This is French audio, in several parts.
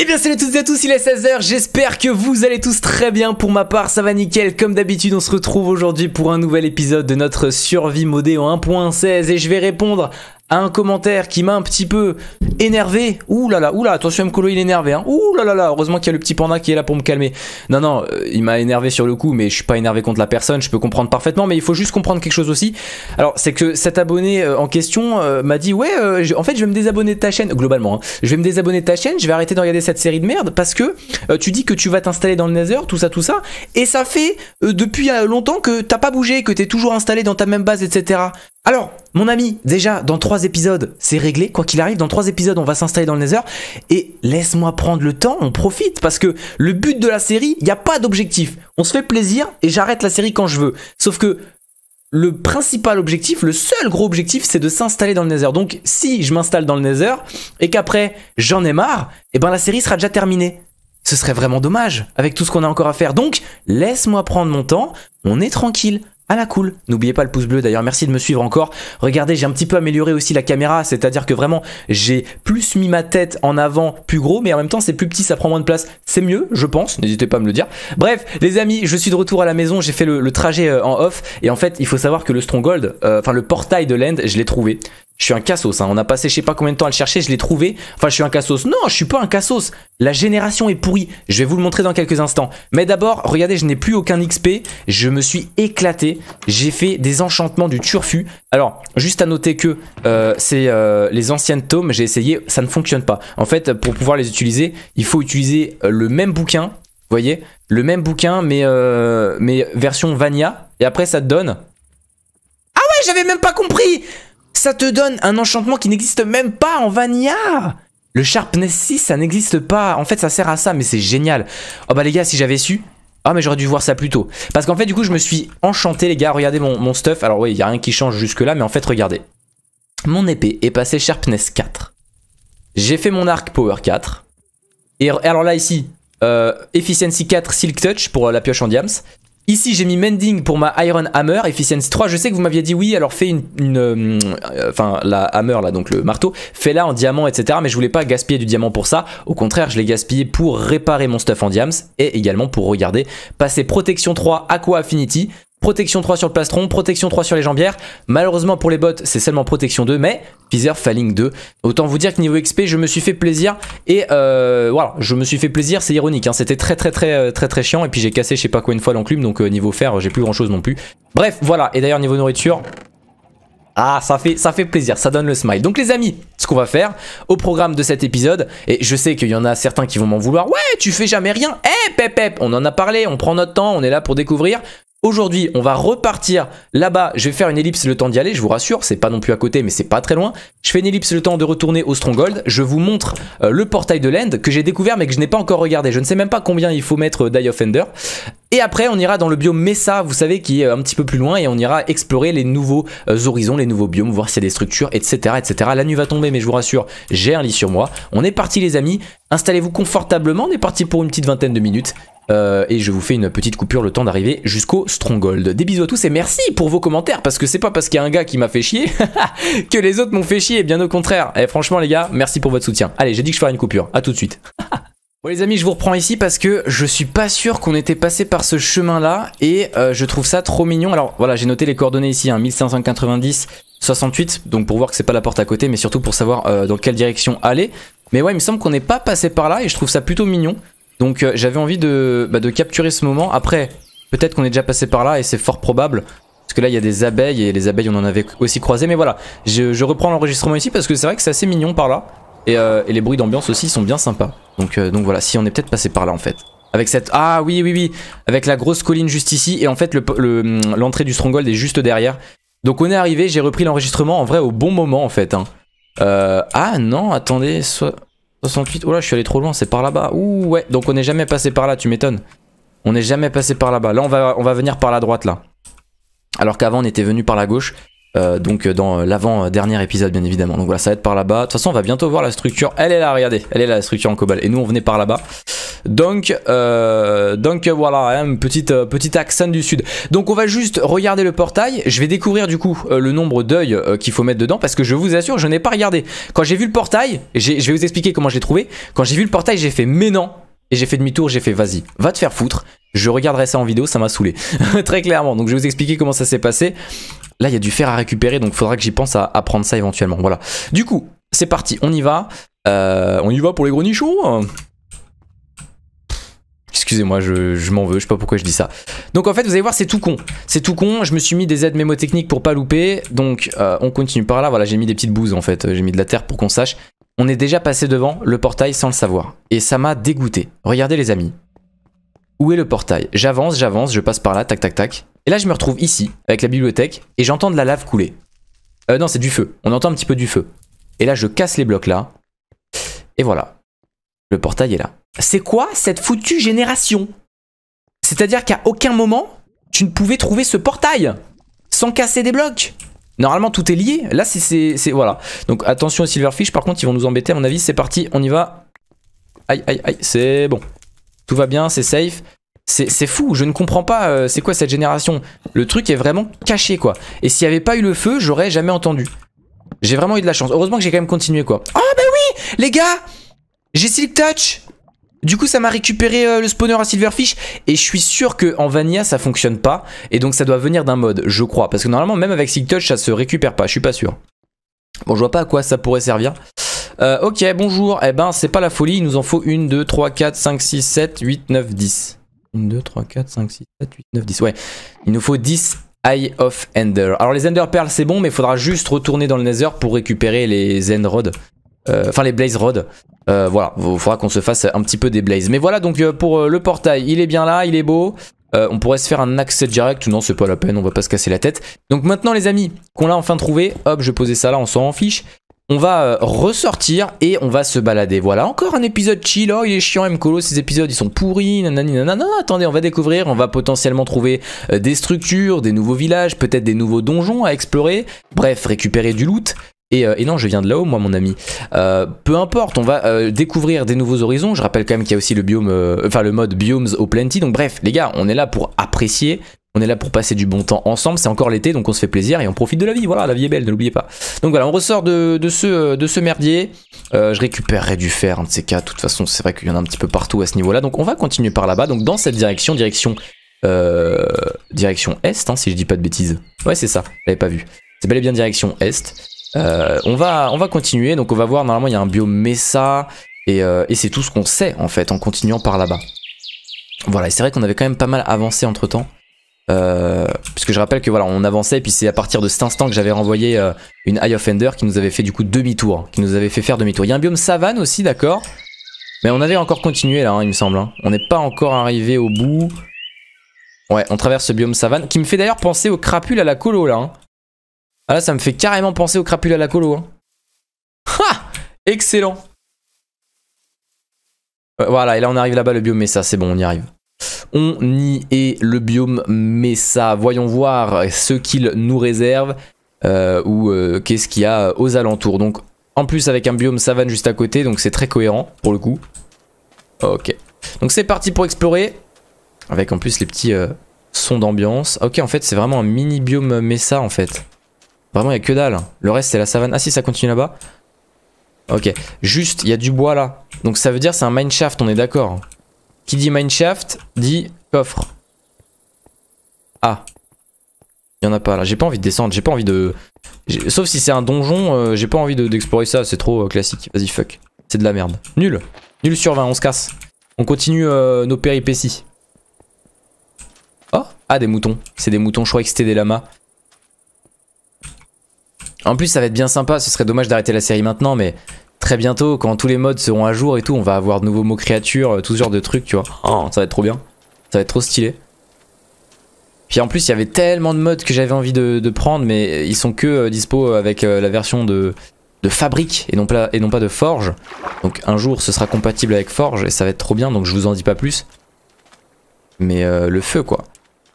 Eh bien salut à toutes et à tous, il est 16h, j'espère que vous allez tous très bien, pour ma part ça va nickel, comme d'habitude on se retrouve aujourd'hui pour un nouvel épisode de notre survie modée en 1.16 et je vais répondre un commentaire qui m'a un petit peu énervé. Ouh là là, ouh là, attention Mkolo, il est énervé. Hein. Ouh là là là, heureusement qu'il y a le petit panda qui est là pour me calmer. Non, non, euh, il m'a énervé sur le coup, mais je suis pas énervé contre la personne, je peux comprendre parfaitement, mais il faut juste comprendre quelque chose aussi. Alors, c'est que cet abonné euh, en question euh, m'a dit Ouais, en fait, je vais me désabonner de ta chaîne, globalement, hein. je vais me désabonner de ta chaîne, je vais arrêter de regarder cette série de merde parce que tu dis que tu vas t'installer dans le Nether, tout ça, tout ça, et ça fait depuis longtemps que t'as pas bougé, que t'es toujours installé dans ta même base, etc. Alors, mon ami, déjà, dans trois épisodes, c'est réglé. Quoi qu'il arrive, dans trois épisodes, on va s'installer dans le Nether. Et laisse-moi prendre le temps, on profite. Parce que le but de la série, il n'y a pas d'objectif. On se fait plaisir et j'arrête la série quand je veux. Sauf que le principal objectif, le seul gros objectif, c'est de s'installer dans le Nether. Donc, si je m'installe dans le Nether et qu'après, j'en ai marre, eh ben la série sera déjà terminée. Ce serait vraiment dommage avec tout ce qu'on a encore à faire. Donc, laisse-moi prendre mon temps, on est tranquille à la cool. N'oubliez pas le pouce bleu d'ailleurs, merci de me suivre encore. Regardez, j'ai un petit peu amélioré aussi la caméra, c'est-à-dire que vraiment j'ai plus mis ma tête en avant plus gros, mais en même temps c'est plus petit, ça prend moins de place. C'est mieux, je pense, n'hésitez pas à me le dire. Bref, les amis, je suis de retour à la maison, j'ai fait le, trajet euh, en off, et en fait il faut savoir que le Stronghold, euh, enfin le portail de l'End, je l'ai trouvé. Je suis un cassos, hein. on a passé je sais pas combien de temps à le chercher, je l'ai trouvé. Enfin, je suis un cassos. Non, je suis pas un cassos. La génération est pourrie. Je vais vous le montrer dans quelques instants. Mais d'abord, regardez, je n'ai plus aucun XP. Je me suis éclaté. J'ai fait des enchantements du turfu. Alors, juste à noter que euh, c'est euh, les anciennes tomes, j'ai essayé, ça ne fonctionne pas. En fait, pour pouvoir les utiliser, il faut utiliser euh, le même bouquin. Vous voyez Le même bouquin, mais, mais version Vania. Et après, ça te donne... Ah ouais, j'avais même pas compris ça te donne un enchantement qui n'existe même pas en Vanilla Le Sharpness 6, ça n'existe pas. En fait, ça sert à ça, mais c'est génial. Oh bah les gars, si j'avais su... Ah mais j'aurais dû voir ça plus tôt. Parce qu'en fait, du coup, je me suis enchanté, les gars. Regardez mon, stuff. Alors oui, il n'y a rien qui change jusque-là, mais en fait, regardez. Mon épée est passée Sharpness 4. J'ai fait mon arc Power 4. Et alors là, ici, euh, Efficiency 4 Silk Touch pour euh, la pioche en diams. Ici, j'ai mis Mending pour ma Iron Hammer, Efficiency 3. Je sais que vous m'aviez dit oui, alors fais une... Euh, enfin, la Hammer, là, donc le marteau. Fais-la en diamant, etc. Mais je voulais pas gaspiller du diamant pour ça. Au contraire, je l'ai gaspillé pour réparer mon stuff en diams et également pour regarder passer Protection 3 Aqua Affinity. Protection 3 sur le plastron, protection 3 sur les jambières. Malheureusement pour les bottes, c'est seulement protection 2, mais Viseur Falling 2. Autant vous dire que niveau XP, je me suis fait plaisir. Et euh, voilà, je me suis fait plaisir, c'est ironique. Hein. C'était très, très très euh, très très chiant. Et puis j'ai cassé je sais pas quoi une fois l'enclume, donc euh, niveau fer, j'ai plus grand chose non plus. Bref, voilà. Et d'ailleurs niveau nourriture, ah, ça fait, ça fait plaisir, ça donne le smile. Donc les amis, ce qu'on va faire au programme de cet épisode, et je sais qu'il y en a certains qui vont m'en vouloir, ouais, tu fais jamais rien, hé, eh, pep, pep, on en a parlé, on prend notre temps, on est là pour découvrir. Aujourd'hui, on va repartir là-bas. Je vais faire une ellipse le temps d'y aller, je vous rassure. C'est pas non plus à côté, mais c'est pas très loin. Je fais une ellipse le temps de retourner au Stronghold. Je vous montre euh, le portail de l'End que j'ai découvert, mais que je n'ai pas encore regardé. Je ne sais même pas combien il faut mettre euh, d'Eye of Ender. Et après, on ira dans le biome Mesa, vous savez, qui est un petit peu plus loin, et on ira explorer les nouveaux euh, horizons, les nouveaux biomes, voir s'il y a des structures, etc., etc. La nuit va tomber, mais je vous rassure, j'ai un lit sur moi. On est parti, les amis. Installez-vous confortablement, on est parti pour une petite vingtaine de minutes. Euh, et je vous fais une petite coupure le temps d'arriver jusqu'au Stronghold. Des bisous à tous et merci pour vos commentaires parce que c'est pas parce qu'il y a un gars qui m'a fait chier que les autres m'ont fait chier, bien au contraire. Et eh, franchement les gars, merci pour votre soutien. Allez, j'ai dit que je ferais une coupure. À tout de suite. Bon les amis, je vous reprends ici parce que je suis pas sûr qu'on était passé par ce chemin-là et euh, je trouve ça trop mignon. Alors voilà, j'ai noté les coordonnées ici, 1590, hein, 68, donc pour voir que c'est pas la porte à côté, mais surtout pour savoir euh, dans quelle direction aller. Mais ouais, il me semble qu'on n'est pas passé par là et je trouve ça plutôt mignon. Donc euh, j'avais envie bah, de, capturer ce moment. Après, peut-être qu'on est déjà passé par là et c'est fort probable. Parce que là, il y a des abeilles et les abeilles, on en avait aussi croisé. Mais voilà, je, reprends l'enregistrement ici parce que c'est vrai que c'est assez mignon par là. Et, euh, les bruits d'ambiance aussi sont bien sympas. Euh, donc, voilà, si on est peut-être passé par là en fait. Avec cette... Ah oui, oui, oui. Avec la grosse colline juste ici. Et en fait, l'entrée du stronghold est juste derrière. Donc on est arrivé, j'ai repris l'enregistrement en vrai au bon moment en fait. Hein. Euh, ah non, attendez, 68. Oh là, je suis allé trop loin, c'est par là-bas. Ouh ouais, donc on n'est jamais passé par là, tu m'étonnes. On n'est jamais passé par là-bas. Là, on va, on va venir par la droite, là. Alors qu'avant, on était venu par la gauche. Euh, donc euh, dans l'avant-dernier épisode, bien évidemment. Donc voilà, ça va être par là-bas. De toute façon, on va bientôt voir la structure. Elle est là, regardez. Elle est là, la structure en cobalt. Et nous, on venait par là-bas. Donc, euh, donc voilà, hein, petit, euh, accent du sud. Donc on va juste regarder le portail. Je vais découvrir du coup euh, le nombre d'œils qu'il faut mettre dedans parce que je vous assure, je n'ai pas regardé. Quand j'ai vu le portail, je vais vous expliquer comment je l'ai trouvé. Quand j'ai vu le portail, j'ai fait mais non. Et j'ai fait demi-tour, j'ai fait vas-y, va te faire foutre. Je regarderai ça en vidéo, ça m'a saoulé. Très clairement. Donc je vais vous expliquer comment ça s'est passé. Là, il y a du fer à récupérer, donc faudra que j'y pense à, prendre ça éventuellement. Voilà. Du coup, c'est parti, on y va. on y va pour les gros nichons Excusez-moi, je, m'en veux, je sais pas pourquoi je dis ça. Donc en fait, vous allez voir, c'est tout con. C'est tout con, je me suis mis des aides mémotechniques pour pas louper. Donc euh, on continue par là, voilà, j'ai mis des petites bouses en fait, euh, j'ai mis de la terre pour qu'on sache. On est déjà passé devant le portail sans le savoir. Et ça m'a dégoûté. Regardez les amis. Où est le portail J'avance, j'avance, je passe par là, tac tac tac. Et là je me retrouve ici, avec la bibliothèque, et j'entends de la lave couler. Euh non, c'est du feu. On entend un petit peu du feu. Et là je casse les blocs là. Et voilà. Le portail est là. C'est quoi cette foutue génération C'est-à-dire qu'à aucun moment, tu ne pouvais trouver ce portail sans casser des blocs. Normalement, tout est lié. Là, c'est... Voilà. Donc, attention aux Silverfish. Par contre, ils vont nous embêter, à mon avis. C'est parti, on y va. Aïe, aïe, aïe. C'est bon. Tout va bien, c'est safe. C'est fou, je ne comprends pas euh, c'est quoi cette génération. Le truc est vraiment caché quoi. Et s'il n'y avait pas eu le feu, j'aurais jamais entendu. J'ai vraiment eu de la chance. Heureusement que j'ai quand même continué quoi. Ah bah oui Les gars j'ai Silk Touch du coup ça m'a récupéré euh, le spawner à Silverfish et je suis sûr qu'en en Vanilla ça fonctionne pas et donc ça doit venir d'un mode je crois parce que normalement même avec Silk Touch ça se récupère pas je suis pas sûr. Bon je vois pas à quoi ça pourrait servir. Euh, ok bonjour, eh ben c'est pas la folie il nous en faut 1, 2, 3, 4, 5, 6, 7, 8, 9, 10. 1, 2, 3, 4, 5, 6, 7, 8, 9, 10 ouais il nous faut 10 Eye of Ender. Alors les Ender Pearl c'est bon mais il faudra juste retourner dans le Nether pour récupérer les End Rods euh, enfin les Blaze Rod. Euh, voilà, il faudra qu'on se fasse un petit peu des Blaze. Mais voilà donc euh, pour le portail, il est bien là, il est beau. on pourrait se faire un accès direct, non c'est pas la peine, on va pas se casser la tête. Donc maintenant les amis, qu'on l'a enfin trouvé, hop je posais ça là, on s'en fiche. On va ressortir et on va se balader. Voilà, encore un épisode chill, oh il est chiant Mcolo, ces épisodes ils sont pourris, non, nanana. Attendez, on va découvrir, on va potentiellement trouver des structures, des nouveaux villages, peut-être des nouveaux donjons à explorer. Bref, récupérer du loot. Euh, et, non, je viens de là-haut, moi, mon ami. Euh, peu importe, on va euh, découvrir des nouveaux horizons. Je rappelle quand même qu'il y a aussi le biome, enfin le mode biomes au plenty. Donc bref, les gars, on est là pour apprécier. On est là pour passer du bon temps ensemble. C'est encore l'été, donc on se fait plaisir et on profite de la vie. Voilà, la vie est belle, ne l'oubliez pas. Donc voilà, on ressort de, ce, de ce merdier. je récupérerai du fer, de ces cas. De toute façon, c'est vrai qu'il y en a un petit peu partout à ce niveau-là. Donc on va continuer par là-bas. Donc dans cette direction, direction, direction est, hein, si je dis pas de bêtises. Ouais, c'est ça. J'avais pas vu. C'est bel et bien direction est. Euh, on, va, on va continuer, donc on va voir, normalement il y a un biome Mesa, euh, et, c'est tout ce qu'on sait en fait, en continuant par là-bas. Voilà, et c'est vrai qu'on avait quand même pas mal avancé entre temps. Euh, puisque je rappelle que voilà, on avançait, et puis c'est à partir de cet instant que j'avais renvoyé une Eye of Ender qui nous avait fait du coup demi-tour, qui nous avait fait faire demi-tour. Il y a un biome savane aussi, d'accord Mais on avait encore continué là, hein, il me semble. Hein. On n'est pas encore arrivé au bout. Ouais, on traverse ce biome savane, qui me fait d'ailleurs penser aux crapules à la colo là. Hein. Ah là, ça me fait carrément penser au crapule à la colo. Hein. Excellent euh, Voilà, et là on arrive là-bas, le biome Mesa, c'est bon, on y arrive. On y est, le biome Mesa. Voyons voir ce qu'il nous réserve euh, ou euh, qu'est-ce qu'il y a aux alentours. Donc, en plus avec un biome savane juste à côté, donc c'est très cohérent pour le coup. Ok. Donc c'est parti pour explorer. Avec en plus les petits sons d'ambiance. Ok, en fait c'est vraiment un mini biome Mesa en fait. Vraiment, il a que dalle. Le reste, c'est la savane. Ah si, ça continue là-bas. Ok. Juste, il y a du bois là. Donc ça veut dire c'est un mineshaft, on est d'accord. Qui dit mineshaft, dit coffre. Ah. Il y en a pas là. J'ai pas envie de descendre, j'ai pas envie de... Sauf si c'est un donjon, euh, j'ai pas envie d'explorer ça, c'est trop euh, classique. Vas-y, fuck. C'est de la merde. Nul. Nul sur 20, on se casse. On continue euh, nos péripéties. Oh Ah, des moutons. C'est des moutons, je croyais que c'était des lamas. En plus, ça va être bien sympa. Ce serait dommage d'arrêter la série maintenant, mais très bientôt, quand tous les modes seront à jour et tout, on va avoir de nouveaux mots créatures, euh, tout ce genre de trucs, tu vois. Oh, ça va être trop bien. Ça va être trop stylé. Puis en plus, il y avait tellement de modes que j'avais envie de, prendre, mais ils sont que euh, dispo euh, avec la version de, de fabrique et non, pas, et non pas de forge. Donc un jour, ce sera compatible avec forge et ça va être trop bien, donc je vous en dis pas plus. Mais le feu, quoi.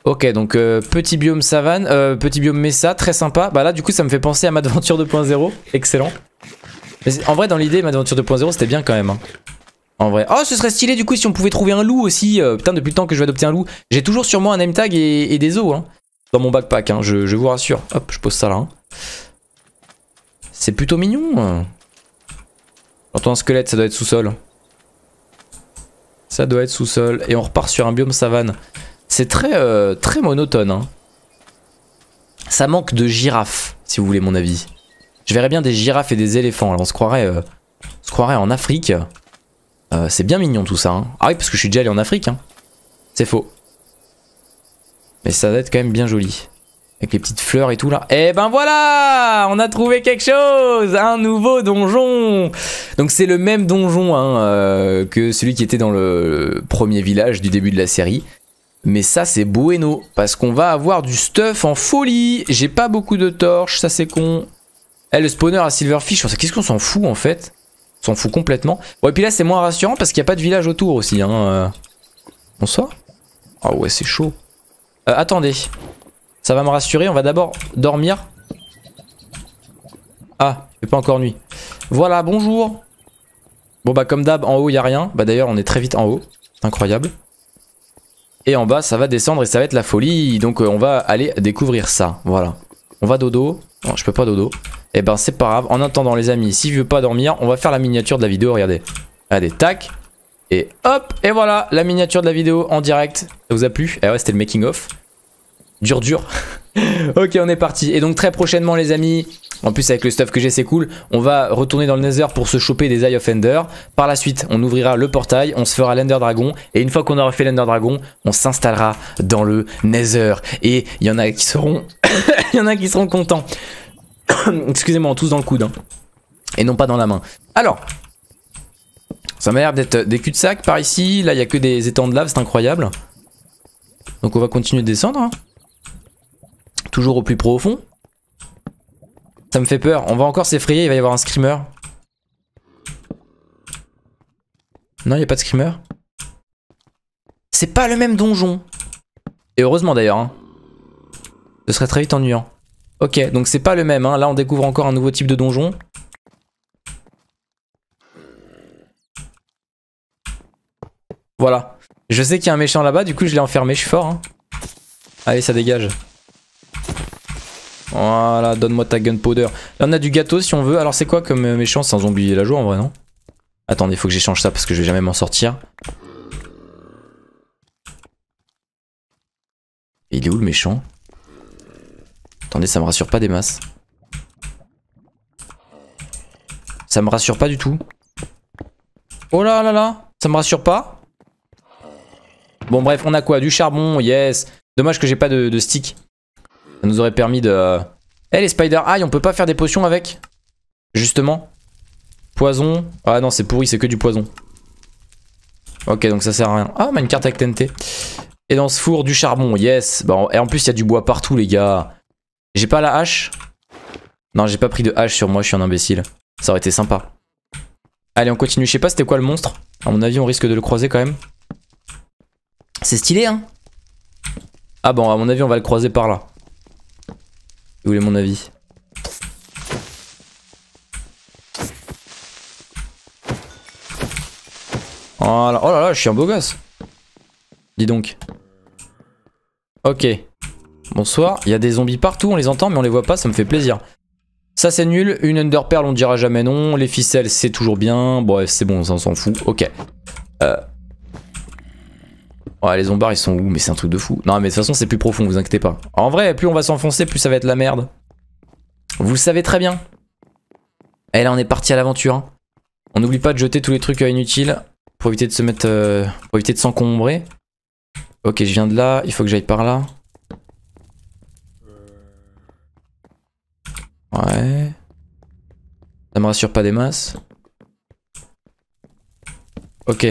Ok, donc euh, petit biome savane, euh, petit biome mesa, très sympa. Bah là, du coup, ça me fait penser à Madventure 2.0. Excellent. en vrai, dans l'idée, Madventure 2.0, c'était bien quand même. Hein. En vrai. Oh, ce serait stylé du coup si on pouvait trouver un loup aussi. Euh, putain, depuis le temps que je vais adopter un loup. J'ai toujours sur moi un name tag et, des os hein. dans mon backpack, hein, je, je, vous rassure. Hop, je pose ça là. C'est plutôt mignon. J'entends un squelette, ça doit être sous-sol. Ça doit être sous-sol. Et on repart sur un biome savane. C'est très, euh, très monotone. Hein. Ça manque de girafes, si vous voulez mon avis. Je verrais bien des girafes et des éléphants. on se croirait, euh, se croirait en Afrique. Euh, c'est bien mignon tout ça. Hein. Ah oui, parce que je suis déjà allé en Afrique. Hein. C'est faux. Mais ça doit être quand même bien joli. Avec les petites fleurs et tout là. Eh ben voilà On a trouvé quelque chose Un nouveau donjon Donc c'est le même donjon que celui qui était dans le premier village du début de la série. Mais ça, c'est bueno, parce qu'on va avoir du stuff en folie. J'ai pas beaucoup de torches, ça c'est con. Eh, le spawner à Silverfish, qu'est-ce qu'on s'en fout en fait S'en fout complètement. Bon, et puis là, c'est moins rassurant parce qu'il n'y a pas de village autour aussi. Hein. Bonsoir. Euh. Ah ouais, c'est chaud. Euh, attendez. Ça va me rassurer, on va d'abord dormir. Ah, il fait pas encore nuit. Voilà, bonjour. Bon bah comme d'hab, en haut, il n'y a rien. Bah d'ailleurs, on est très vite en haut. Incroyable. Et en bas, ça va descendre et ça va être la folie. Donc euh, on va aller découvrir ça. Voilà. On va dodo. Non, je peux pas dodo. Et eh ben c'est pas grave. En attendant les amis, si je veux pas dormir, on va faire la miniature de la vidéo. Regardez. Allez, tac. Et hop, et voilà, la miniature de la vidéo en direct. Ça vous a plu Eh ouais, c'était le making of dur dur. ok, on est parti. Et donc très prochainement les amis, en plus avec le stuff que j'ai c'est cool, on va retourner dans le Nether pour se choper des Eye of Ender. Par la suite, on ouvrira le portail, on se fera l'Ender Dragon et une fois qu'on aura fait l'Ender Dragon, on s'installera dans le Nether et il y en a qui seront il y en a qui seront contents. Excusez-moi, tous dans le coude hein, et non pas dans la main. Alors, ça m'a l'air d'être des cul-de-sac par ici. Là, il y a que des étangs de lave, c'est incroyable. Donc on va continuer de descendre. Hein. Toujours au plus profond. Ça me fait peur. On va encore s'effrayer, il va y avoir un screamer. Non, il n'y a pas de screamer. C'est pas le même donjon. Et heureusement d'ailleurs. Hein. Ce serait très vite ennuyant. Ok, donc c'est pas le même. Hein. Là, on découvre encore un nouveau type de donjon. Voilà. Je sais qu'il y a un méchant là-bas, du coup je l'ai enfermé, je suis fort. Hein. Allez, ça dégage. Voilà, donne-moi ta gunpowder. Là, on a du gâteau si on veut. Alors, c'est quoi comme euh, méchant sans un zombie la joie en vrai, non Attendez, faut que j'échange ça parce que je vais jamais m'en sortir. il est où le méchant Attendez, ça me rassure pas des masses. Ça me rassure pas du tout. Oh là là là Ça me rassure pas Bon bref, on a quoi Du charbon, yes Dommage que j'ai pas de stick. Ça nous aurait permis de... Euh, eh, les spider eye, on peut pas faire des potions avec Justement. Poison. Ah non, c'est pourri, c'est que du poison. Ok, donc ça sert à rien. Ah, on a une carte avec TNT. Et dans ce four, du charbon, yes. et en plus, il y a du bois partout, les gars. J'ai pas la hache Non, j'ai pas pris de hache sur moi, je suis un imbécile. Ça aurait été sympa. Allez, on continue. Je sais pas c'était quoi le monstre. À mon avis, on risque de le croiser quand même. C'est stylé, hein Ah bon, à mon avis, on va le croiser par là. Où est mon avis Oh là, oh là là, je suis un beau gosse. Dis donc. Ok. Bonsoir. Il y a des zombies partout, on les entend mais on les voit pas, ça me fait plaisir. Ça c'est nul, une pearl on dira jamais non, les ficelles c'est toujours bien, bref c'est bon, on s'en fout, ok. Euh, les zombards ils sont où Mais c'est un truc de fou. Non, mais de toute façon, c'est plus profond, vous inquiétez pas. En vrai, plus on va s'enfoncer, plus ça va être la merde. Vous savez très bien. Et eh, là, on est parti à l'aventure. Hein. On n'oublie pas de jeter tous les trucs euh, inutiles pour éviter de se mettre. Euh, pour éviter de s'encombrer. Ok, je viens de là, il faut que j'aille par là. Ouais. Ça me rassure pas des masses. Ok.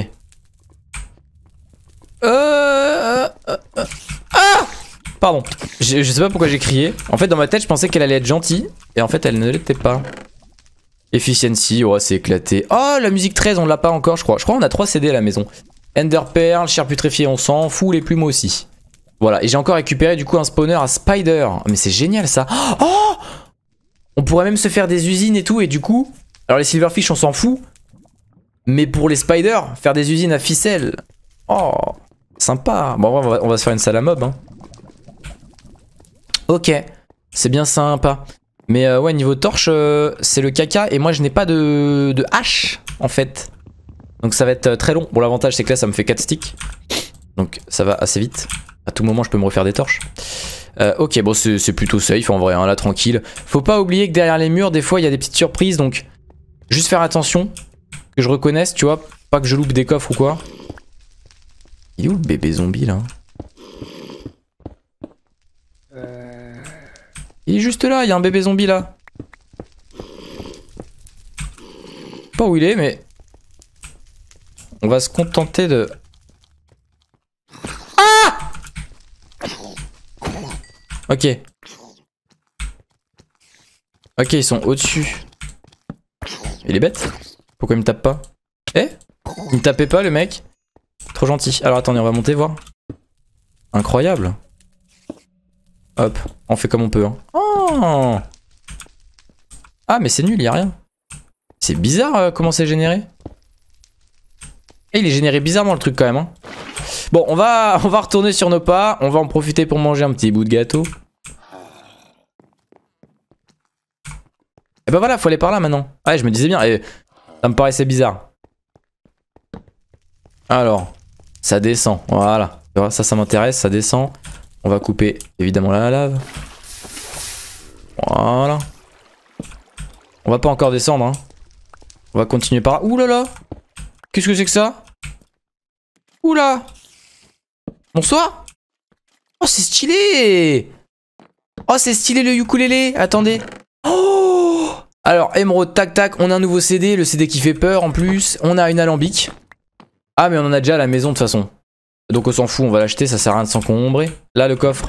Euh, euh, euh, ah Pardon, je, sais pas pourquoi j'ai crié. En fait, dans ma tête, je pensais qu'elle allait être gentille. Et en fait, elle ne l'était pas. Efficiency, ouais, c'est éclaté. Oh, la musique 13, on l'a pas encore, je crois. Je crois qu'on a 3 CD à la maison. Ender Pearl, chair putréfié, on s'en fout, les plumes aussi. Voilà, et j'ai encore récupéré du coup un spawner à Spider. Ah, mais c'est génial ça. Oh, oh On pourrait même se faire des usines et tout, et du coup... Alors les Silverfish, on s'en fout. Mais pour les Spiders, faire des usines à ficelle. Oh Sympa. Bon, on va, on va se faire une salle à mob. Hein. Ok. C'est bien sympa. Mais euh, ouais, niveau torche, euh, c'est le caca. Et moi, je n'ai pas de, de hache, en fait. Donc ça va être euh, très long. Bon, l'avantage, c'est que là, ça me fait 4 sticks. Donc ça va assez vite. À tout moment, je peux me refaire des torches. ok, bon, c'est plutôt safe en vrai, hein, là, tranquille. Faut pas oublier que derrière les murs, des fois, il y a des petites surprises. Donc, juste faire attention. Que je reconnaisse, tu vois. Pas que je loupe des coffres ou quoi. Il est où le bébé zombie là euh. Il est juste là, il y a un bébé zombie là. Pas où il est, mais. On va se contenter de. Ah Ok. Ok, ils sont au-dessus. Il est bête Pourquoi il me tape pas Eh Il me tapait pas le mec gentil. Alors attendez, on va monter voir. Incroyable. Hop, on fait comme on peut. Hein. Oh ah mais c'est nul, il y a rien. C'est bizarre euh, comment c'est généré. Et il est généré bizarrement le truc quand même. Hein. Bon, on va, on va retourner sur nos pas. On va en profiter pour manger un petit bout de gâteau. Et bah ben voilà, faut aller par là maintenant. Ouais, ah, je me disais bien. Et eh, ça me paraissait bizarre. Alors. Ça descend, voilà. Ça, ça m'intéresse, ça descend. On va couper évidemment la lave. Voilà. On va pas encore descendre. Hein. On va continuer par là. Ouh là là Qu'est-ce que c'est que ça Ouh là Bonsoir Oh, c'est stylé Oh, c'est stylé le ukulélé Attendez. Oh Alors, émeraude, tac tac, on a un nouveau CD, le CD qui fait peur en plus. On a une alambic. Ah, mais on en a déjà à la maison de toute façon. Donc on s'en fout, on va l'acheter, ça sert à rien de s'encombrer. Là, le coffre.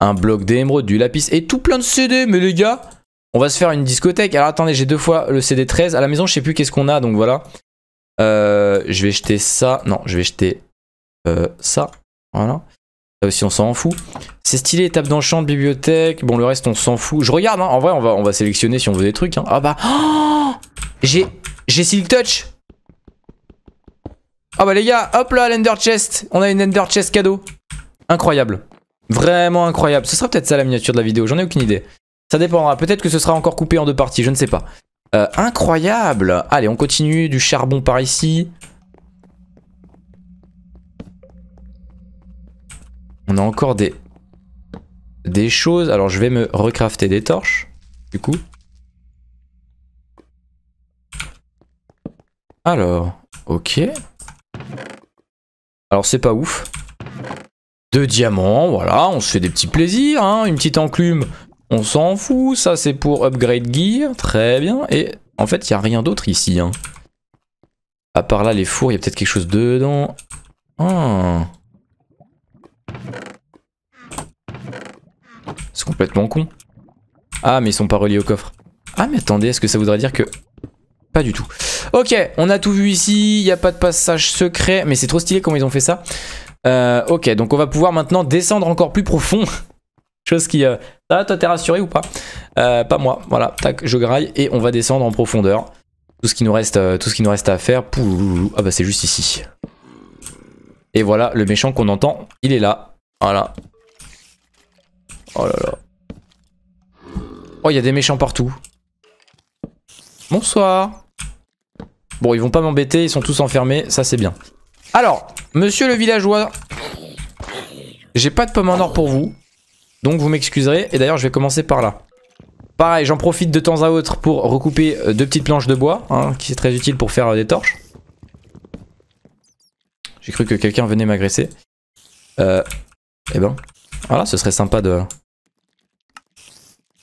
Un bloc d'émeraude, du lapis et tout plein de CD, mais les gars, on va se faire une discothèque. Alors attendez, j'ai deux fois le CD 13. À la maison, je sais plus qu'est-ce qu'on a, donc voilà. Euh, je vais jeter ça. Non, je vais jeter euh, ça. Voilà. Ça aussi, on s'en fout. C'est stylé, étape d'enchant, bibliothèque. Bon, le reste, on s'en fout. Je regarde, hein. en vrai, on va, on va sélectionner si on veut des trucs. Hein. Ah bah. Oh, j'ai J'ai Silk Touch ah bah les gars, hop là, l'Ender Chest. On a une Ender Chest cadeau. Incroyable. Vraiment incroyable. Ce sera peut-être ça la miniature de la vidéo, j'en ai aucune idée. Ça dépendra, peut-être que ce sera encore coupé en deux parties, je ne sais pas. Euh, incroyable Allez, on continue, du charbon par ici. On a encore des... Des choses. Alors je vais me recrafter des torches, du coup. Alors, ok. Alors c'est pas ouf. Deux diamants, voilà, on se fait des petits plaisirs, hein. une petite enclume, on s'en fout, ça c'est pour upgrade gear, très bien. Et en fait il n'y a rien d'autre ici. Hein. À part là les fours, il y a peut-être quelque chose dedans. Ah. C'est complètement con. Ah mais ils sont pas reliés au coffre. Ah mais attendez, est-ce que ça voudrait dire que pas du tout. Ok, on a tout vu ici. Il n'y a pas de passage secret. Mais c'est trop stylé comment ils ont fait ça. Euh, ok, donc on va pouvoir maintenant descendre encore plus profond. Chose qui... Ah, toi t'es rassuré ou pas euh, Pas moi. Voilà, tac, je graille. Et on va descendre en profondeur. Tout ce qui nous reste, tout ce qui nous reste à faire. Ah bah c'est juste ici. Et voilà, le méchant qu'on entend, il est là. Voilà. Oh là là. Oh, il y a des méchants partout. Bonsoir. Bon, ils vont pas m'embêter, ils sont tous enfermés, ça c'est bien. Alors, monsieur le villageois, j'ai pas de pomme en or pour vous, donc vous m'excuserez. Et d'ailleurs, je vais commencer par là. Pareil, j'en profite de temps à autre pour recouper euh, deux petites planches de bois, hein, qui c'est très utile pour faire euh, des torches. J'ai cru que quelqu'un venait m'agresser. Euh, eh ben, voilà, ce serait sympa de...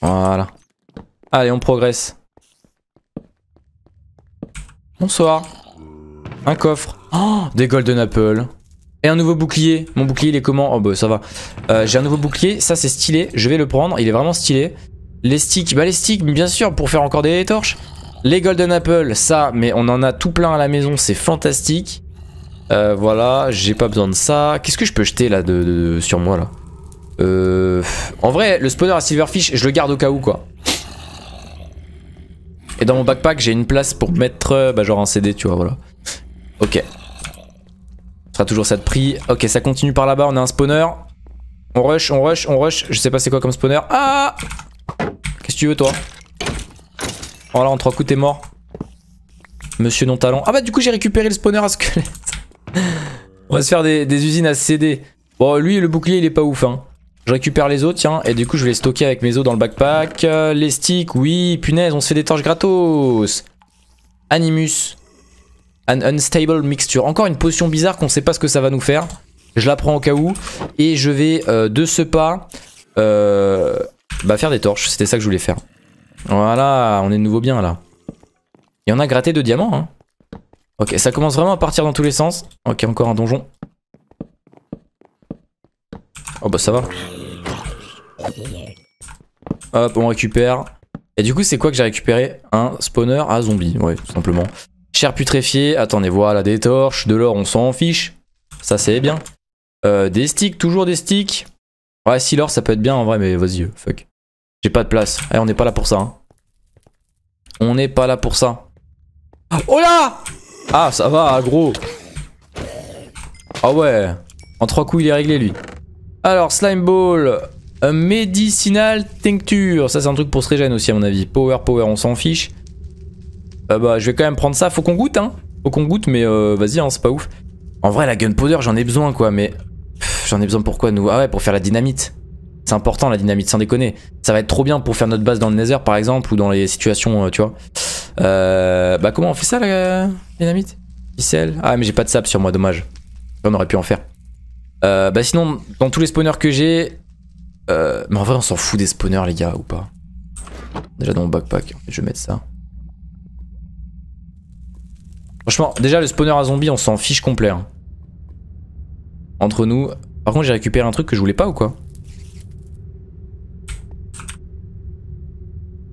Voilà. Allez, on progresse. Bonsoir. Un coffre. Oh, des golden apples Et un nouveau bouclier. Mon bouclier, il est comment Oh, bah ça va. Euh, j'ai un nouveau bouclier. Ça, c'est stylé. Je vais le prendre. Il est vraiment stylé. Les sticks. Bah, les sticks, bien sûr, pour faire encore des torches. Les golden apple, ça, mais on en a tout plein à la maison. C'est fantastique. Euh, voilà, j'ai pas besoin de ça. Qu'est-ce que je peux jeter là de, sur moi là euh, En vrai, le spawner à silverfish, je le garde au cas où quoi. Et dans mon backpack, j'ai une place pour mettre euh, bah, genre un CD, tu vois, voilà. Ok. Ce sera toujours ça de prix. Ok, ça continue par là-bas, on a un spawner. On rush, on rush, on rush. Je sais pas c'est quoi comme spawner. Ah Qu'est-ce que tu veux, toi Voilà, oh en trois coups, t'es mort. Monsieur non-talent. Ah bah du coup, j'ai récupéré le spawner à squelette. on va se faire des, des usines à CD. Bon, lui, le bouclier, il est pas ouf, hein. Je récupère les os, tiens, et du coup je vais les stocker avec mes os dans le backpack. Euh, les sticks, oui, punaise, on se fait des torches gratos. Animus. An unstable mixture. Encore une potion bizarre qu'on sait pas ce que ça va nous faire. Je la prends au cas où. Et je vais euh, de ce pas euh, bah faire des torches. C'était ça que je voulais faire. Voilà, on est de nouveau bien là. Il y en a gratté deux diamants. Hein. Ok, ça commence vraiment à partir dans tous les sens. Ok, encore un donjon. Oh bah ça va. Hop, on récupère. Et du coup, c'est quoi que j'ai récupéré Un spawner à zombies, ouais, tout simplement. Cher putréfiée, attendez, voilà, des torches, de l'or, on s'en fiche. Ça, c'est bien. Euh, des sticks, toujours des sticks. Ouais, si l'or, ça peut être bien en vrai, mais vas-y, euh, fuck. J'ai pas de place. Eh, on n'est pas là pour ça. Hein. On n'est pas là pour ça. Oh là Ah, ça va, gros. Ah ouais. En trois coups, il est réglé, lui. Alors, Slime Ball. Euh, Medicinal Tincture. Ça, c'est un truc pour se régène aussi, à mon avis. Power, power, on s'en fiche. Euh, bah, je vais quand même prendre ça. Faut qu'on goûte, hein. Faut qu'on goûte, mais euh, vas-y, hein, c'est pas ouf. En vrai, la gunpowder, j'en ai besoin, quoi. Mais j'en ai besoin pourquoi, nous Ah ouais, pour faire la dynamite. C'est important, la dynamite, sans déconner. Ça va être trop bien pour faire notre base dans le nether, par exemple, ou dans les situations, tu vois. bah, comment on fait ça, la dynamite Ah, mais j'ai pas de sable sur moi, dommage. On aurait pu en faire. bah, sinon, dans tous les spawners que j'ai, euh, mais en vrai, on s'en fout des spawners, les gars, ou pas Déjà dans mon backpack, je vais mettre ça. Franchement, déjà, le spawner à zombie on s'en fiche complet. Hein. Entre nous. Par contre, j'ai récupéré un truc que je voulais pas ou quoi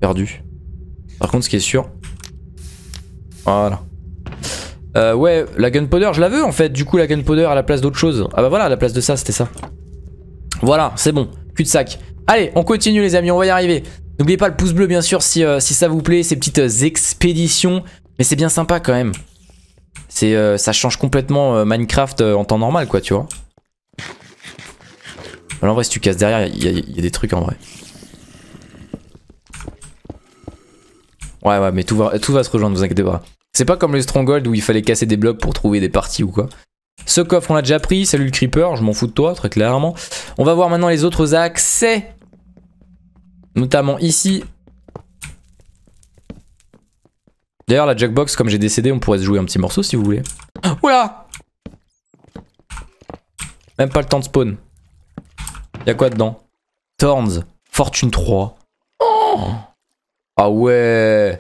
Perdu. Par contre, ce qui est sûr... Voilà. Euh, ouais, la gunpowder, je la veux en fait. Du coup, la gunpowder à la place d'autre chose. Ah bah voilà, à la place de ça, c'était ça. Voilà, c'est bon de sac Allez, on continue les amis, on va y arriver. N'oubliez pas le pouce bleu bien sûr si, euh, si ça vous plaît, ces petites euh, expéditions. Mais c'est bien sympa quand même. C'est, euh, ça change complètement Minecraft en temps normal quoi, tu vois. Alors bah, en vrai si tu casses derrière, il y, a des trucs en vrai. Ouais ouais mais tout va, tout va se rejoindre, vous inquiétez pas. C'est pas comme le Stronghold où il fallait casser des blocs pour trouver des parties ou quoi. Ce coffre, on l'a déjà pris. Salut le creeper, je m'en fous de toi, très clairement. On va voir maintenant les autres accès. Notamment ici. D'ailleurs, la jackbox, comme j'ai décédé, on pourrait se jouer un petit morceau si vous voulez. Oula Même pas le temps de spawn. Y'a quoi dedans Thorns, Fortune 3. ah ouais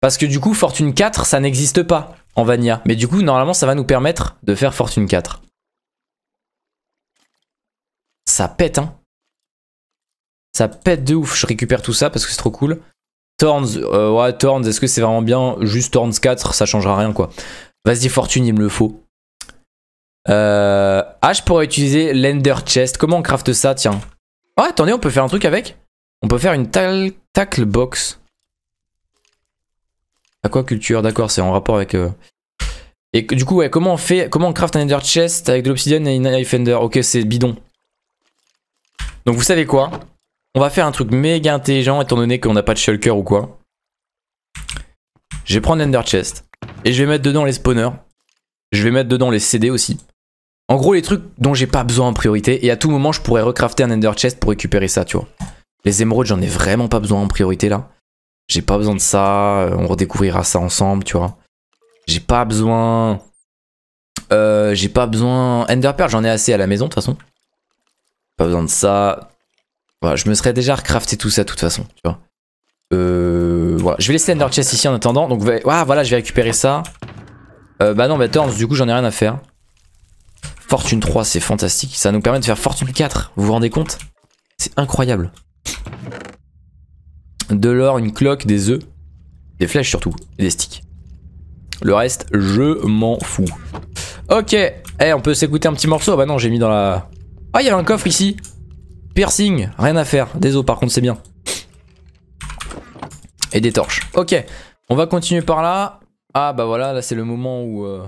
Parce que du coup, Fortune 4, ça n'existe pas en Vania. Mais du coup, normalement, ça va nous permettre de faire Fortune 4. Ça pète, hein. Ça pète de ouf. Je récupère tout ça parce que c'est trop cool. Thorns, euh, ouais, Thorns, est-ce que c'est vraiment bien Juste Thorns 4, ça changera rien, quoi. Vas-y, Fortune, il me le faut. Ah, euh, je pourrais utiliser l'Ender Chest. Comment on crafte ça, tiens Oh, attendez, on peut faire un truc avec On peut faire une tackle box. Aquaculture, d'accord, c'est en rapport avec... Euh. Et du coup, ouais, comment on fait, comment on craft un Ender Chest avec de l'obsidienne et une Ender Ok, c'est bidon. Donc vous savez quoi On va faire un truc méga intelligent étant donné qu'on n'a pas de shulker ou quoi. Je vais prendre ender Chest et je vais mettre dedans les spawners. Je vais mettre dedans les CD aussi. En gros, les trucs dont j'ai pas besoin en priorité et à tout moment, je pourrais recrafter un Ender Chest pour récupérer ça, tu vois. Les émeraudes, j'en ai vraiment pas besoin en priorité là. J'ai pas besoin de ça. Euh, on redécouvrira ça ensemble, tu vois. J'ai pas besoin... Euh, j'ai pas besoin... Enderpearl, j'en ai assez à la maison, de toute façon. Pas besoin de ça. je me serais déjà recrafté tout ça, de toute façon, tu vois. Euh, voilà. Je vais laisser l'Ender Chest ici en attendant. Donc, ah, voilà, je vais récupérer ça. bah non, bah du coup, j'en ai rien à faire. Fortune 3, c'est fantastique. Ça nous permet de faire Fortune 4. Vous vous rendez compte C'est incroyable de l'or, une cloque, des œufs, des flèches surtout, et des sticks. Le reste, je m'en fous. Ok, eh, on peut s'écouter un petit morceau. Ah bah non, j'ai mis dans la... Ah, il y avait un coffre ici. Piercing, rien à faire. Des os par contre, c'est bien. Et des torches. Ok, on va continuer par là. Ah bah voilà, là c'est le moment où... Euh,